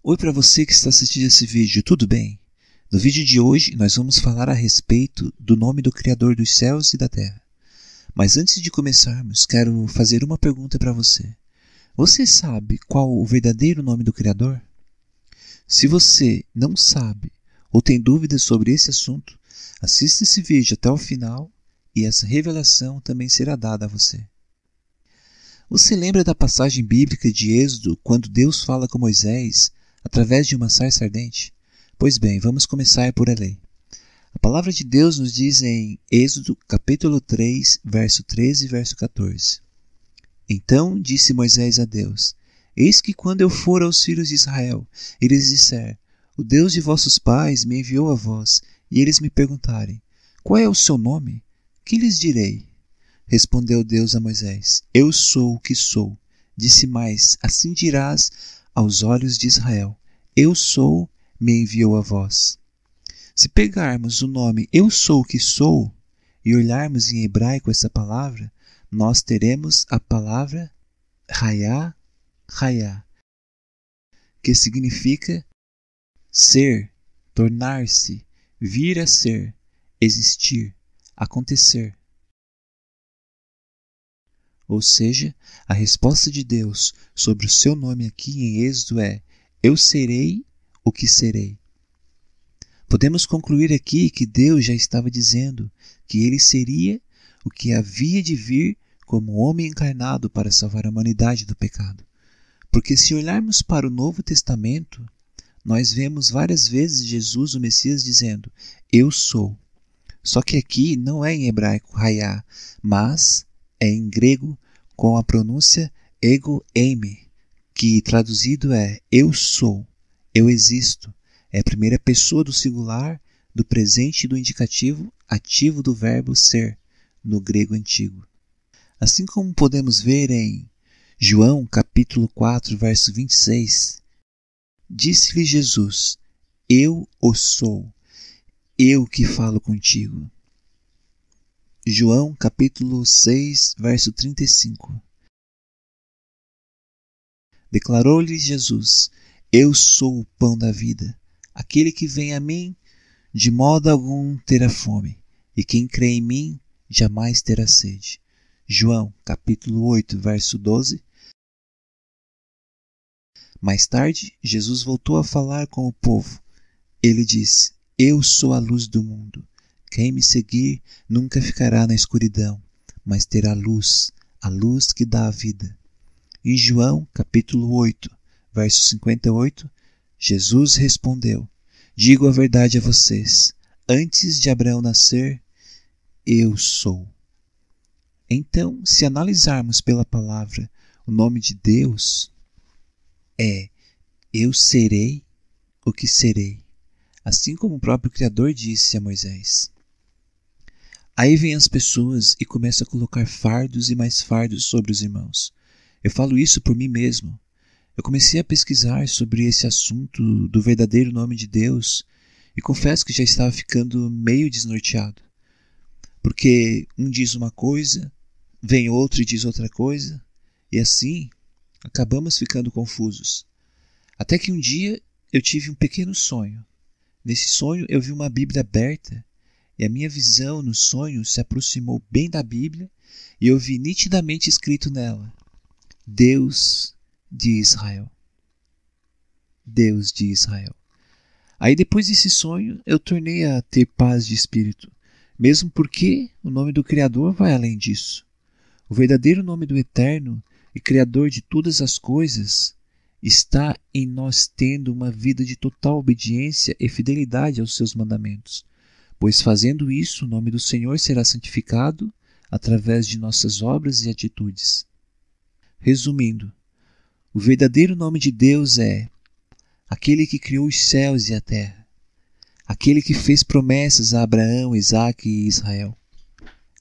Oi para você que está assistindo esse vídeo, tudo bem? No vídeo de hoje nós vamos falar a respeito do nome do Criador dos céus e da terra. Mas antes de começarmos, quero fazer uma pergunta para você. Você sabe qual o verdadeiro nome do Criador? Se você não sabe ou tem dúvidas sobre esse assunto, assista esse vídeo até o final e essa revelação também será dada a você. Você lembra da passagem bíblica de Êxodo quando Deus fala com Moisés através de uma sarça ardente? Pois bem, vamos começar por além. A palavra de Deus nos diz em Êxodo capítulo 3, verso 13 e verso 14. Então disse Moisés a Deus: Eis que quando eu for aos filhos de Israel, e lhes disser: O Deus de vossos pais me enviou a vós, e eles me perguntarem: Qual é o seu nome? Que lhes direi? Respondeu Deus a Moisés: Eu sou o que sou. Disse mais: Assim dirás aos olhos de Israel. Eu sou, me enviou a vós. Se pegarmos o nome Eu sou que sou e olharmos em hebraico essa palavra, nós teremos a palavra Hayá, Hayá, que significa ser, tornar-se, vir a ser, existir, acontecer. Ou seja, a resposta de Deus sobre o seu nome aqui em Êxodo é: Eu serei o que serei. Podemos concluir aqui que Deus já estava dizendo que ele seria o que havia de vir como homem encarnado para salvar a humanidade do pecado. Porque se olharmos para o Novo Testamento, nós vemos várias vezes Jesus, o Messias, dizendo: Eu sou. Só que aqui não é em hebraico raiá, mas é em grego com a pronúncia ego eime, que traduzido é eu sou, eu existo. É a primeira pessoa do singular, do presente e do indicativo ativo do verbo ser, no grego antigo. Assim como podemos ver em João capítulo 4, verso 26, disse-lhe Jesus: Eu o sou, eu que falo contigo. João capítulo 6, verso 35. declarou lhe Jesus: Eu sou o pão da vida. Aquele que vem a mim, de modo algum terá fome, e quem crê em mim, jamais terá sede. João capítulo 8, verso 12. Mais tarde, Jesus voltou a falar com o povo. Ele disse: Eu sou a luz do mundo. Quem me seguir nunca ficará na escuridão, mas terá luz, a luz que dá a vida. Em João, capítulo 8, verso 58, Jesus respondeu: Digo a verdade a vocês, antes de Abraão nascer, eu sou. Então, se analisarmos pela palavra o nome de Deus, é eu serei o que serei, assim como o próprio Criador disse a Moisés. Aí vêm as pessoas e começam a colocar fardos e mais fardos sobre os irmãos. Eu falo isso por mim mesmo. Eu comecei a pesquisar sobre esse assunto do verdadeiro nome de Deus e confesso que já estava ficando meio desnorteado. Porque um diz uma coisa, vem outro e diz outra coisa, e assim acabamos ficando confusos. Até que um dia eu tive um pequeno sonho. Nesse sonho eu vi uma Bíblia aberta e a minha visão nos sonhos se aproximou bem da Bíblia e eu vi nitidamente escrito nela: Deus de Israel. Deus de Israel. Aí depois desse sonho, eu tornei a ter paz de espírito, mesmo porque o nome do Criador vai além disso. O verdadeiro nome do Eterno e Criador de todas as coisas está em nós tendo uma vida de total obediência e fidelidade aos seus mandamentos. Pois fazendo isso, o nome do Senhor será santificado através de nossas obras e atitudes. Resumindo, o verdadeiro nome de Deus é aquele que criou os céus e a terra, aquele que fez promessas a Abraão, Isaque e Israel,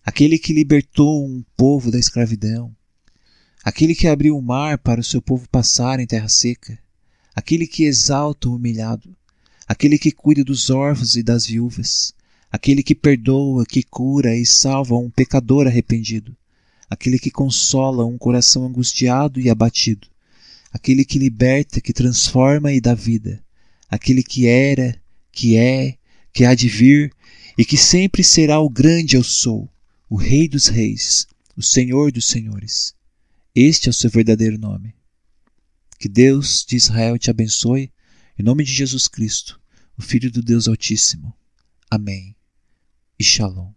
aquele que libertou um povo da escravidão, aquele que abriu o mar para o seu povo passar em terra seca, aquele que exalta o humilhado, aquele que cuida dos órfãos e das viúvas, aquele que perdoa, que cura e salva um pecador arrependido, aquele que consola um coração angustiado e abatido, aquele que liberta, que transforma e dá vida, aquele que era, que é, que há de vir e que sempre será o grande eu sou, o Rei dos Reis, o Senhor dos Senhores. Este é o seu verdadeiro nome. Que Deus de Israel te abençoe, em nome de Jesus Cristo, o Filho do Deus Altíssimo. Amém e Shalom.